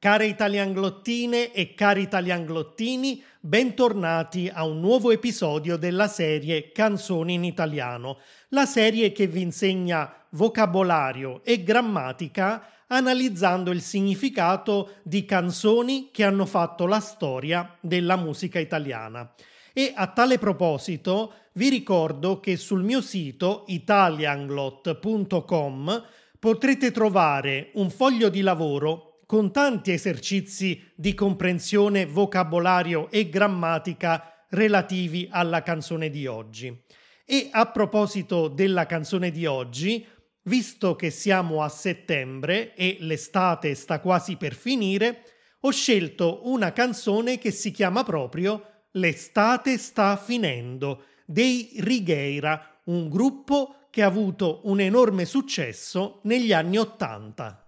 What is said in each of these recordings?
Care italianglottine e cari italianglottini, bentornati a un nuovo episodio della serie Canzoni in italiano, la serie che vi insegna vocabolario e grammatica analizzando il significato di canzoni che hanno fatto la storia della musica italiana. E a tale proposito vi ricordo che sul mio sito italianglot.com potrete trovare un foglio di lavoro con tanti esercizi di comprensione vocabolario e grammatica relativi alla canzone di oggi. E a proposito della canzone di oggi, visto che siamo a settembre e l'estate sta quasi per finire, ho scelto una canzone che si chiama proprio L'estate sta finendo dei Righeira, un gruppo che ha avuto un enorme successo negli anni Ottanta.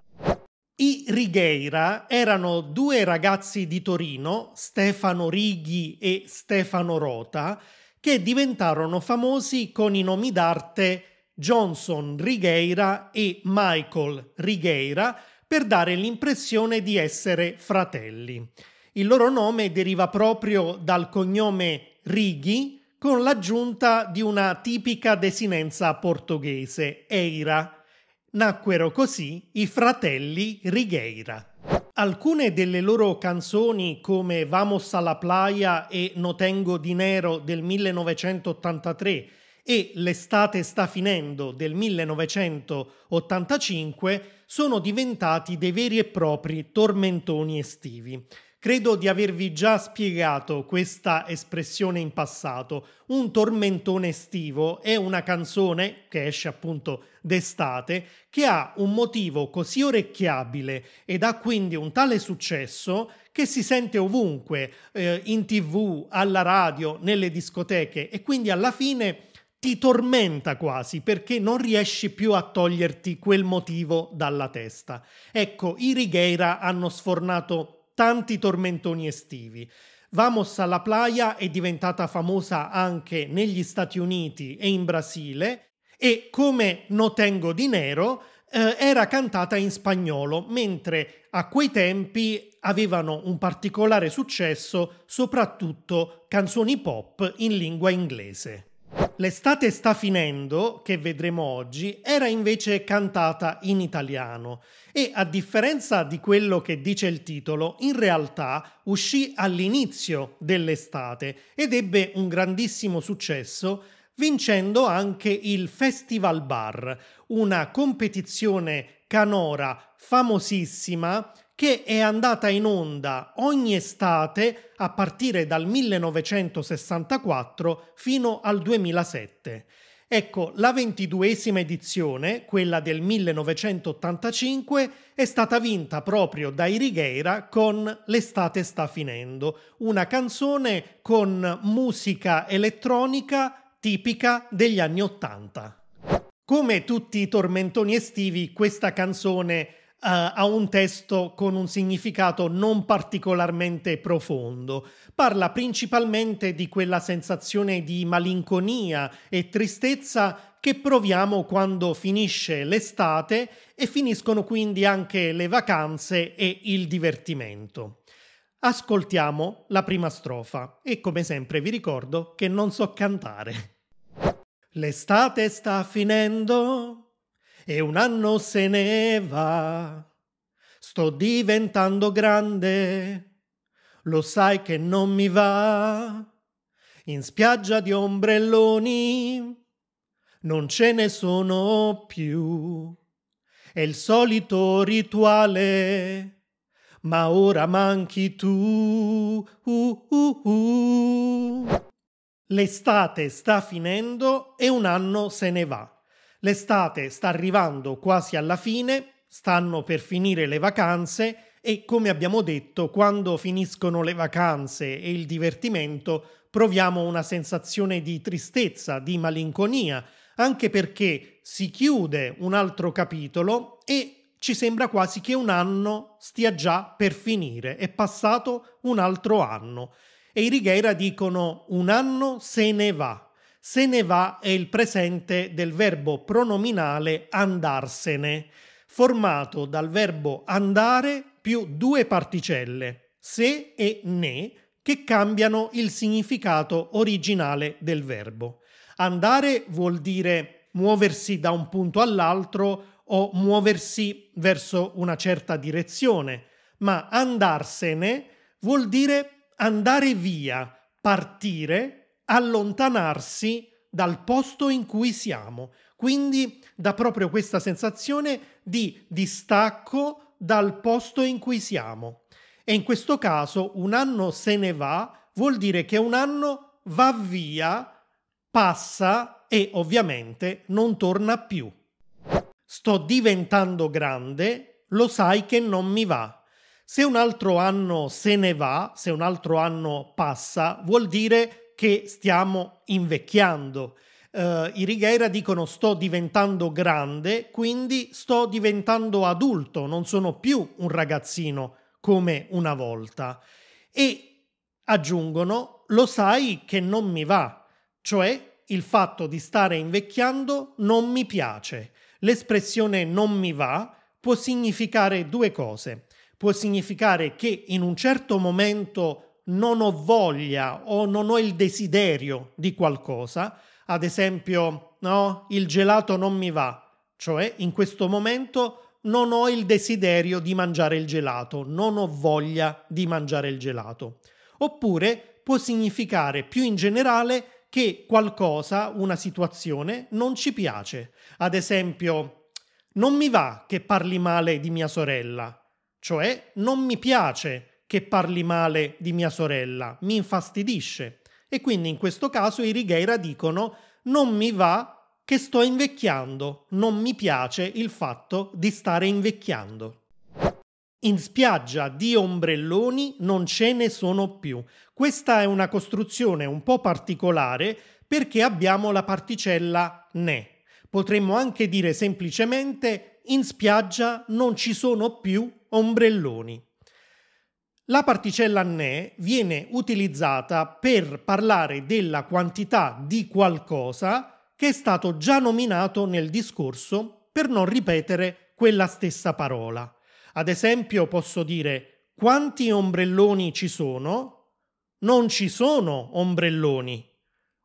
I Righeira erano due ragazzi di Torino, Stefano Righi e Stefano Rota, che diventarono famosi con i nomi d'arte Johnson Righeira e Michael Righeira per dare l'impressione di essere fratelli. Il loro nome deriva proprio dal cognome Righi con l'aggiunta di una tipica desinenza portoghese, Eira Nacquero così i fratelli Righeira. Alcune delle loro canzoni come Vamos a la playa e No tengo dinero del 1983 e L'estate sta finendo del 1985 sono diventati dei veri e propri tormentoni estivi. Credo di avervi già spiegato questa espressione in passato. Un tormentone estivo è una canzone che esce appunto d'estate che ha un motivo così orecchiabile ed ha quindi un tale successo che si sente ovunque, eh, in tv, alla radio, nelle discoteche e quindi alla fine ti tormenta quasi perché non riesci più a toglierti quel motivo dalla testa. Ecco, i Righeira hanno sfornato tanti tormentoni estivi. Vamos alla playa è diventata famosa anche negli Stati Uniti e in Brasile e come No tengo dinero eh, era cantata in spagnolo, mentre a quei tempi avevano un particolare successo soprattutto canzoni pop in lingua inglese. L'estate sta finendo, che vedremo oggi, era invece cantata in italiano e a differenza di quello che dice il titolo, in realtà uscì all'inizio dell'estate ed ebbe un grandissimo successo vincendo anche il Festival Bar, una competizione canora famosissima che è andata in onda ogni estate a partire dal 1964 fino al 2007. Ecco, la ventiduesima edizione, quella del 1985, è stata vinta proprio da Irigheira con L'estate sta finendo, una canzone con musica elettronica tipica degli anni Ottanta. Come tutti i tormentoni estivi, questa canzone è eh, a un testo con un significato non particolarmente profondo. Parla principalmente di quella sensazione di malinconia e tristezza che proviamo quando finisce l'estate e finiscono quindi anche le vacanze e il divertimento. Ascoltiamo la prima strofa e come sempre vi ricordo che non so cantare. L'estate sta finendo, e un anno se ne va. Sto diventando grande, lo sai che non mi va. In spiaggia di ombrelloni non ce ne sono più. È il solito rituale, ma ora manchi tu. Uh, uh, uh. L'estate sta finendo e un anno se ne va. L'estate sta arrivando quasi alla fine, stanno per finire le vacanze e come abbiamo detto, quando finiscono le vacanze e il divertimento, proviamo una sensazione di tristezza, di malinconia, anche perché si chiude un altro capitolo e ci sembra quasi che un anno stia già per finire, è passato un altro anno. E i Righeira dicono un anno se ne va, se ne va è il presente del verbo pronominale andarsene, formato dal verbo andare più due particelle, se e ne, che cambiano il significato originale del verbo. Andare vuol dire muoversi da un punto all'altro o muoversi verso una certa direzione, ma andarsene vuol dire andare via, partire allontanarsi dal posto in cui siamo, quindi dà proprio questa sensazione di distacco dal posto in cui siamo. E in questo caso un anno se ne va vuol dire che un anno va via, passa e ovviamente non torna più. Sto diventando grande, lo sai che non mi va. Se un altro anno se ne va, se un altro anno passa, vuol dire che che stiamo invecchiando. Uh, I Righeira dicono sto diventando grande, quindi sto diventando adulto, non sono più un ragazzino come una volta. E aggiungono lo sai che non mi va, cioè il fatto di stare invecchiando non mi piace. L'espressione non mi va può significare due cose. Può significare che in un certo momento non ho voglia o non ho il desiderio di qualcosa, ad esempio, no, il gelato non mi va, cioè in questo momento non ho il desiderio di mangiare il gelato, non ho voglia di mangiare il gelato. Oppure può significare più in generale che qualcosa, una situazione, non ci piace. Ad esempio, non mi va che parli male di mia sorella, cioè non mi piace che parli male di mia sorella, mi infastidisce. E quindi in questo caso i Righeira dicono non mi va che sto invecchiando, non mi piace il fatto di stare invecchiando. In spiaggia di ombrelloni non ce ne sono più. Questa è una costruzione un po' particolare perché abbiamo la particella ne. Potremmo anche dire semplicemente in spiaggia non ci sono più ombrelloni. La particella ne viene utilizzata per parlare della quantità di qualcosa che è stato già nominato nel discorso per non ripetere quella stessa parola. Ad esempio posso dire quanti ombrelloni ci sono? Non ci sono ombrelloni.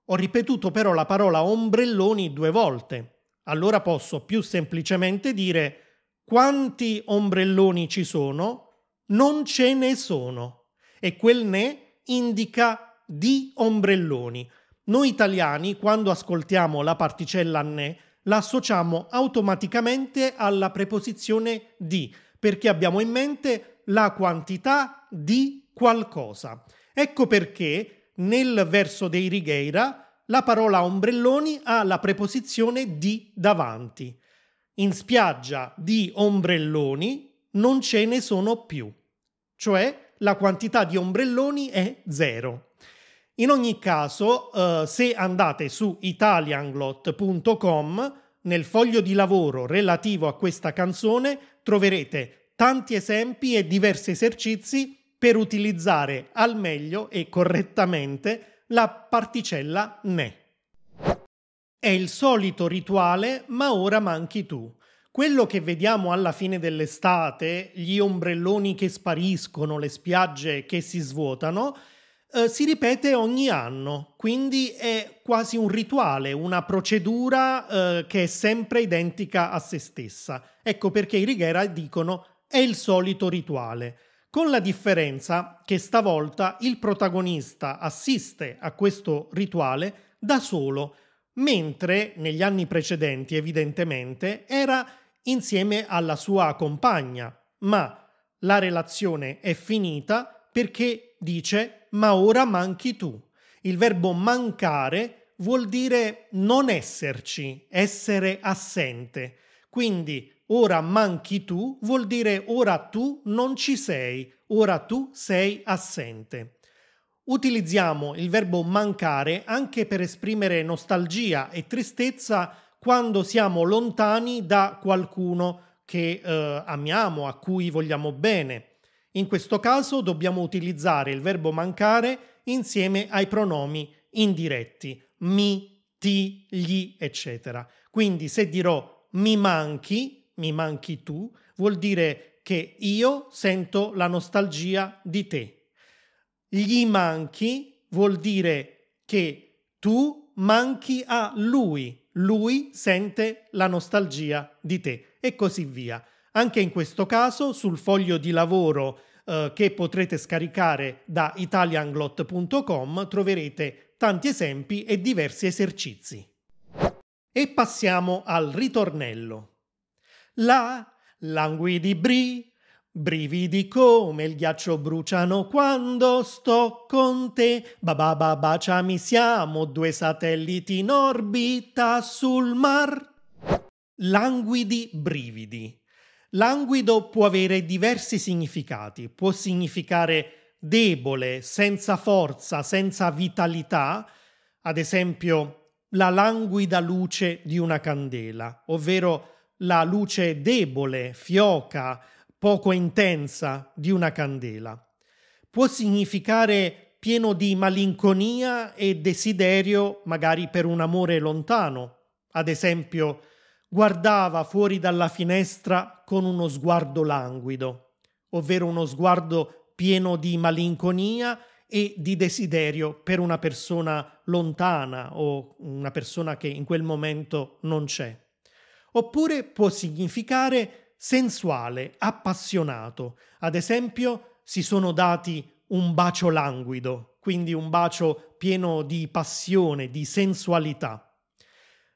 Ho ripetuto però la parola ombrelloni due volte. Allora posso più semplicemente dire quanti ombrelloni ci sono? non ce ne sono e quel ne indica di ombrelloni. Noi italiani, quando ascoltiamo la particella ne, la associamo automaticamente alla preposizione di, perché abbiamo in mente la quantità di qualcosa. Ecco perché nel verso dei Righeira la parola ombrelloni ha la preposizione di davanti. In spiaggia di ombrelloni non ce ne sono più, cioè la quantità di ombrelloni è zero. In ogni caso, eh, se andate su italianglot.com, nel foglio di lavoro relativo a questa canzone troverete tanti esempi e diversi esercizi per utilizzare al meglio e correttamente la particella ne. È il solito rituale, ma ora manchi tu. Quello che vediamo alla fine dell'estate, gli ombrelloni che spariscono, le spiagge che si svuotano, eh, si ripete ogni anno, quindi è quasi un rituale, una procedura eh, che è sempre identica a se stessa. Ecco perché i Righiera dicono è il solito rituale, con la differenza che stavolta il protagonista assiste a questo rituale da solo, mentre negli anni precedenti evidentemente era insieme alla sua compagna, ma la relazione è finita perché dice ma ora manchi tu. Il verbo mancare vuol dire non esserci, essere assente. Quindi ora manchi tu vuol dire ora tu non ci sei, ora tu sei assente. Utilizziamo il verbo mancare anche per esprimere nostalgia e tristezza quando siamo lontani da qualcuno che eh, amiamo, a cui vogliamo bene. In questo caso dobbiamo utilizzare il verbo mancare insieme ai pronomi indiretti mi, ti, gli, eccetera. Quindi se dirò mi manchi, mi manchi tu, vuol dire che io sento la nostalgia di te. Gli manchi vuol dire che tu manchi a lui, lui sente la nostalgia di te e così via. Anche in questo caso sul foglio di lavoro eh, che potrete scaricare da italianglot.com troverete tanti esempi e diversi esercizi. E passiamo al ritornello. La languidi bri Brividi come il ghiaccio bruciano quando sto con te. Bababa baciami siamo due satelliti in orbita sul mar. Languidi brividi. Languido può avere diversi significati. Può significare debole, senza forza, senza vitalità. Ad esempio, la languida luce di una candela, ovvero la luce debole, fioca, poco intensa di una candela. Può significare pieno di malinconia e desiderio magari per un amore lontano. Ad esempio, guardava fuori dalla finestra con uno sguardo languido, ovvero uno sguardo pieno di malinconia e di desiderio per una persona lontana o una persona che in quel momento non c'è. Oppure può significare sensuale, appassionato. Ad esempio, si sono dati un bacio languido, quindi un bacio pieno di passione, di sensualità.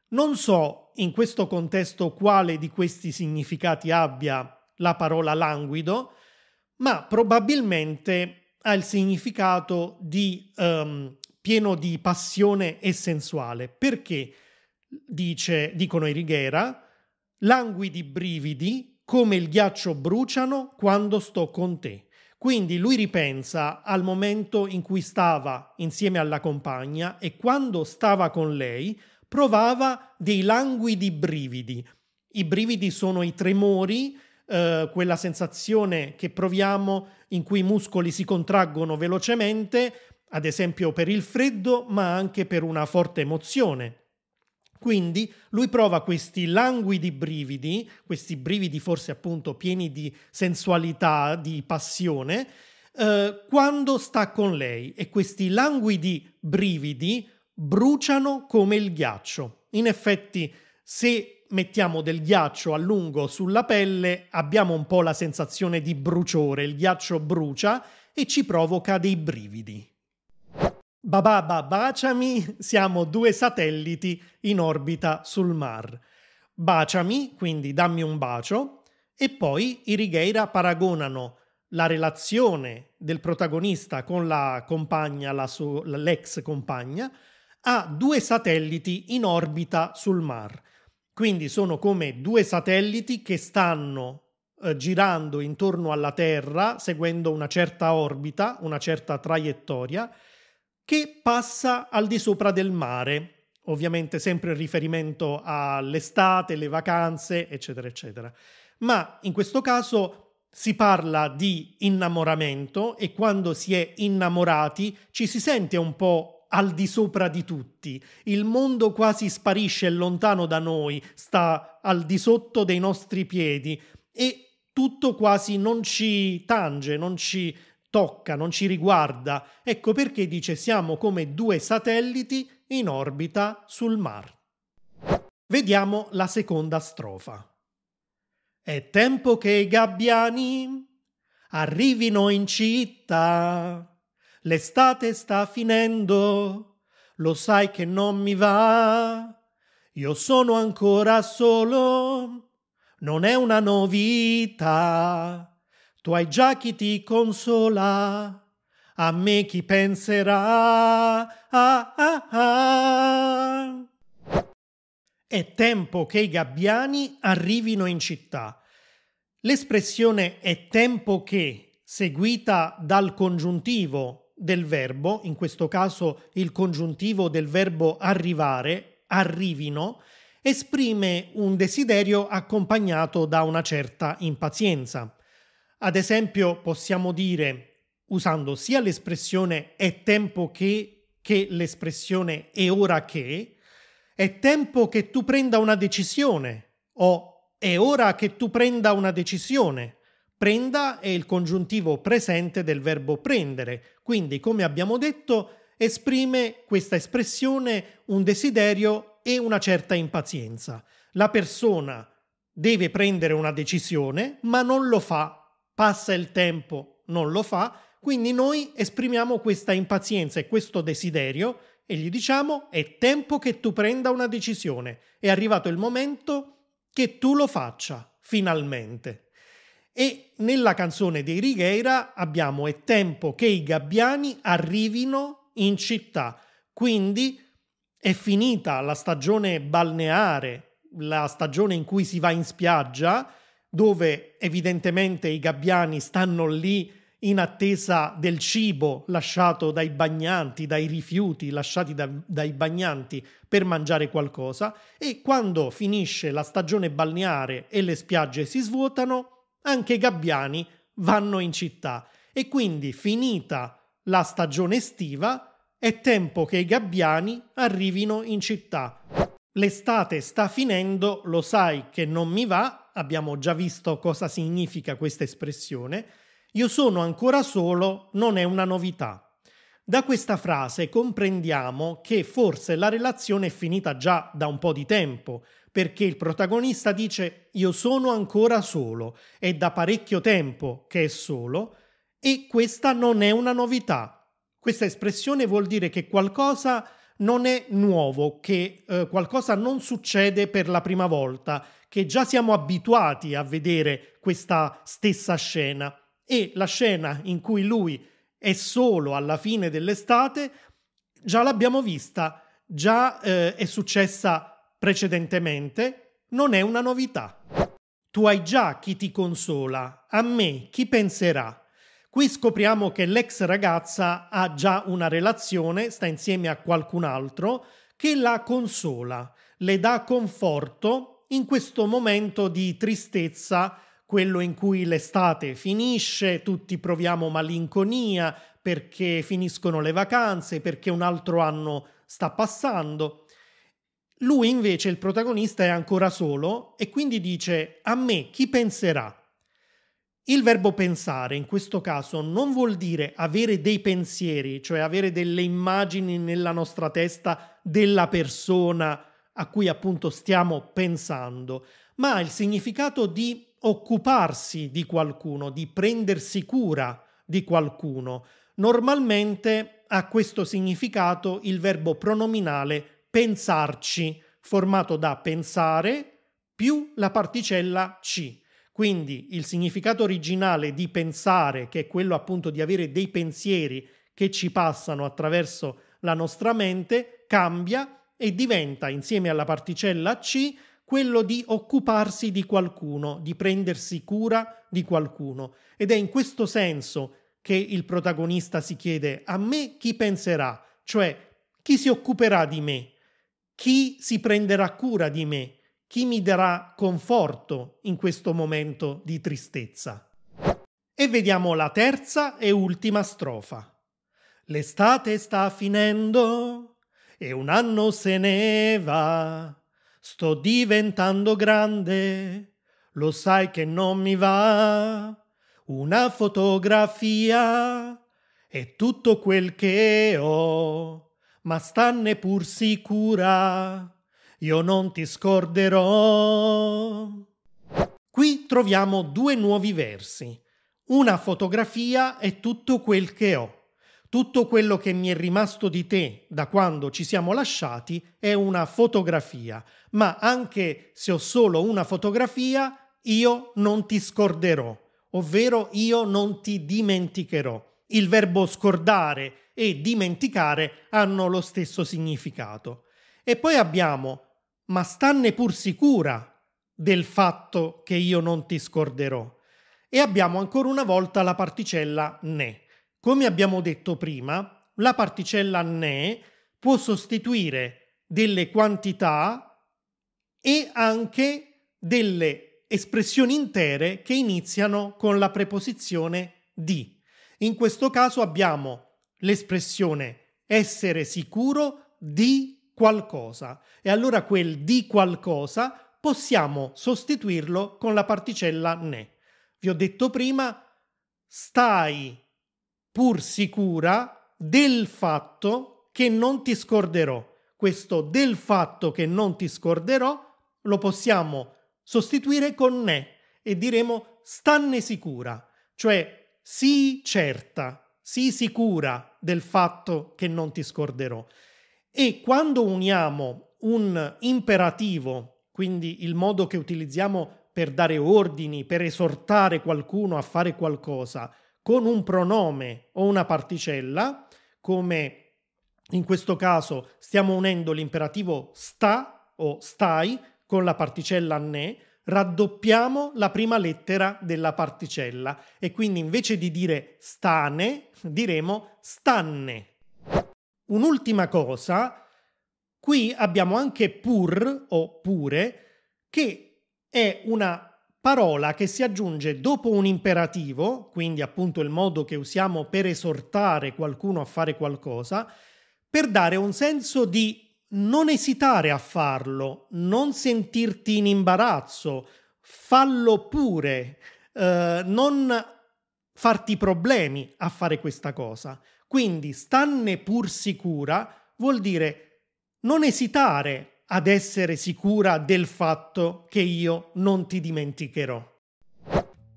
Non so in questo contesto quale di questi significati abbia la parola languido, ma probabilmente ha il significato di um, pieno di passione e sensuale, perché dice, dicono i Righiera, languidi brividi come il ghiaccio bruciano quando sto con te. Quindi lui ripensa al momento in cui stava insieme alla compagna e quando stava con lei provava dei languidi brividi. I brividi sono i tremori, eh, quella sensazione che proviamo in cui i muscoli si contraggono velocemente, ad esempio per il freddo, ma anche per una forte emozione. Quindi lui prova questi languidi brividi, questi brividi forse appunto pieni di sensualità, di passione, eh, quando sta con lei e questi languidi brividi bruciano come il ghiaccio. In effetti, se mettiamo del ghiaccio a lungo sulla pelle, abbiamo un po' la sensazione di bruciore, il ghiaccio brucia e ci provoca dei brividi. Bababa baciami, siamo due satelliti in orbita sul Mar. Baciami, quindi dammi un bacio, e poi i Righeira paragonano la relazione del protagonista con la compagna, la su- l'ex compagna, a due satelliti in orbita sul Mar. Quindi sono come due satelliti che stanno eh, girando intorno alla Terra, seguendo una certa orbita, una certa traiettoria, che passa al di sopra del mare, ovviamente sempre in riferimento all'estate, le vacanze, eccetera, eccetera. Ma in questo caso si parla di innamoramento e quando si è innamorati ci si sente un po' al di sopra di tutti, il mondo quasi sparisce lontano da noi, sta al di sotto dei nostri piedi e tutto quasi non ci tange, non ci tocca, non ci riguarda. Ecco perché dice siamo come due satelliti in orbita sul Mar. Vediamo la seconda strofa. È tempo che i gabbiani arrivino in città. L'estate sta finendo, lo sai che non mi va. Io sono ancora solo, non è una novità. Tu hai già chi ti consola, a me chi penserà. Ah, ah, ah. È tempo che i gabbiani arrivino in città. L'espressione è tempo che, seguita dal congiuntivo del verbo, in questo caso il congiuntivo del verbo arrivare, arrivino, esprime un desiderio accompagnato da una certa impazienza. Ad esempio possiamo dire, usando sia l'espressione è tempo che che l'espressione è ora che, è tempo che tu prenda una decisione o è ora che tu prenda una decisione. Prenda è il congiuntivo presente del verbo prendere, quindi come abbiamo detto esprime questa espressione un desiderio e una certa impazienza. La persona deve prendere una decisione ma non lo fa passa il tempo, non lo fa, quindi noi esprimiamo questa impazienza e questo desiderio e gli diciamo è tempo che tu prenda una decisione, è arrivato il momento che tu lo faccia, finalmente. E nella canzone dei Righeira abbiamo è tempo che i gabbiani arrivino in città, quindi è finita la stagione balneare, la stagione in cui si va in spiaggia, dove evidentemente i gabbiani stanno lì in attesa del cibo lasciato dai bagnanti, dai rifiuti lasciati da, dai bagnanti per mangiare qualcosa e quando finisce la stagione balneare e le spiagge si svuotano, anche i gabbiani vanno in città e quindi finita la stagione estiva è tempo che i gabbiani arrivino in città. L'estate sta finendo, lo sai che non mi va abbiamo già visto cosa significa questa espressione. Io sono ancora solo non è una novità. Da questa frase comprendiamo che forse la relazione è finita già da un po' di tempo, perché il protagonista dice io sono ancora solo, è da parecchio tempo che è solo e questa non è una novità. Questa espressione vuol dire che qualcosa non è nuovo che eh, qualcosa non succede per la prima volta, che già siamo abituati a vedere questa stessa scena. E la scena in cui lui è solo alla fine dell'estate, già l'abbiamo vista, già eh, è successa precedentemente, non è una novità. Tu hai già chi ti consola, a me chi penserà? Qui scopriamo che l'ex ragazza ha già una relazione, sta insieme a qualcun altro, che la consola, le dà conforto in questo momento di tristezza, quello in cui l'estate finisce, tutti proviamo malinconia perché finiscono le vacanze, perché un altro anno sta passando. Lui invece, il protagonista, è ancora solo e quindi dice a me chi penserà? Il verbo pensare in questo caso non vuol dire avere dei pensieri, cioè avere delle immagini nella nostra testa della persona a cui appunto stiamo pensando, ma ha il significato di occuparsi di qualcuno, di prendersi cura di qualcuno. Normalmente ha questo significato il verbo pronominale pensarci, formato da pensare più la particella ci. Quindi il significato originale di pensare, che è quello appunto di avere dei pensieri che ci passano attraverso la nostra mente, cambia e diventa, insieme alla particella C, quello di occuparsi di qualcuno, di prendersi cura di qualcuno. Ed è in questo senso che il protagonista si chiede a me chi penserà, cioè chi si occuperà di me, chi si prenderà cura di me, chi mi darà conforto in questo momento di tristezza? E vediamo la terza e ultima strofa. L'estate sta finendo e un anno se ne va. Sto diventando grande, lo sai che non mi va. Una fotografia è tutto quel che ho, ma stanne pur sicura io non ti scorderò. Qui troviamo due nuovi versi. Una fotografia è tutto quel che ho. Tutto quello che mi è rimasto di te da quando ci siamo lasciati è una fotografia, ma anche se ho solo una fotografia, io non ti scorderò, ovvero io non ti dimenticherò. Il verbo scordare e dimenticare hanno lo stesso significato. E poi abbiamo ma stanne pur sicura del fatto che io non ti scorderò. E abbiamo ancora una volta la particella ne. Come abbiamo detto prima, la particella ne può sostituire delle quantità e anche delle espressioni intere che iniziano con la preposizione di. In questo caso abbiamo l'espressione essere sicuro di qualcosa e allora quel di qualcosa possiamo sostituirlo con la particella ne. Vi ho detto prima, stai pur sicura del fatto che non ti scorderò. Questo del fatto che non ti scorderò lo possiamo sostituire con ne e diremo stanne sicura, cioè sii certa, sii sicura del fatto che non ti scorderò. E quando uniamo un imperativo, quindi il modo che utilizziamo per dare ordini, per esortare qualcuno a fare qualcosa, con un pronome o una particella, come in questo caso stiamo unendo l'imperativo sta o stai con la particella ne, raddoppiamo la prima lettera della particella e quindi invece di dire stane diremo stanne Un'ultima cosa, qui abbiamo anche pur o pure, che è una parola che si aggiunge dopo un imperativo, quindi appunto il modo che usiamo per esortare qualcuno a fare qualcosa, per dare un senso di non esitare a farlo, non sentirti in imbarazzo, fallo pure, eh, non farti problemi a fare questa cosa. Quindi stanne pur sicura vuol dire non esitare ad essere sicura del fatto che io non ti dimenticherò.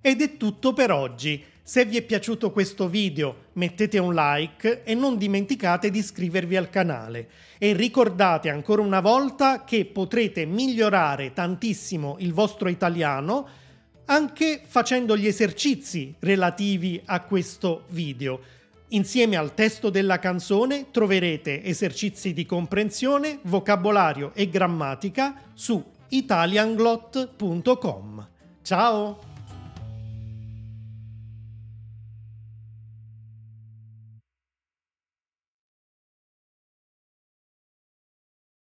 Ed è tutto per oggi. Se vi è piaciuto questo video mettete un like e non dimenticate di iscrivervi al canale. E ricordate ancora una volta che potrete migliorare tantissimo il vostro italiano anche facendo gli esercizi relativi a questo video. Insieme al testo della canzone troverete esercizi di comprensione, vocabolario e grammatica su italianglot.com. Ciao!